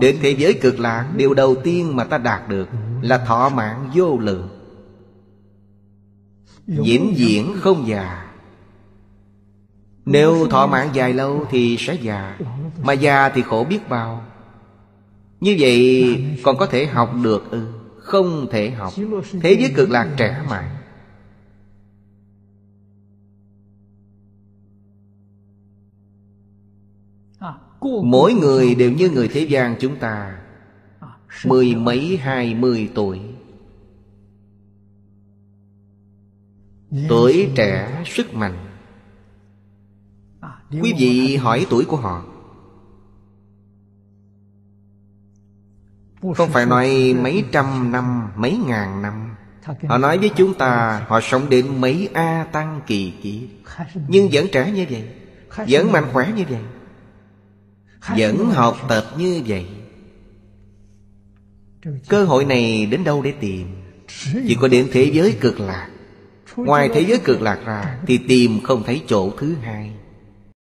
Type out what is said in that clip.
Đến thế giới cực lạc Điều đầu tiên mà ta đạt được Là thọ mạng vô lượng Diễn diễn không già Nếu thọ mạng dài lâu thì sẽ già dạ, dạ, dạ. Mà già thì khổ biết bao Như vậy còn có thể học được ư Không thể học Thế giới cực lạc trẻ mạng Mỗi người đều như người thế gian chúng ta à, Mười mấy hai mươi tuổi Tuổi trẻ sức mạnh à, Quý vị hỏi tuổi của họ Không phải nói mấy trăm năm, mấy ngàn năm Họ nói với chúng ta Họ sống đến mấy A Tăng kỳ kỳ, Nhưng vẫn trẻ như vậy Vẫn mạnh khỏe như vậy vẫn học tập như vậy Cơ hội này đến đâu để tìm Chỉ có đến thế giới cực lạc Ngoài thế giới cực lạc ra Thì tìm không thấy chỗ thứ hai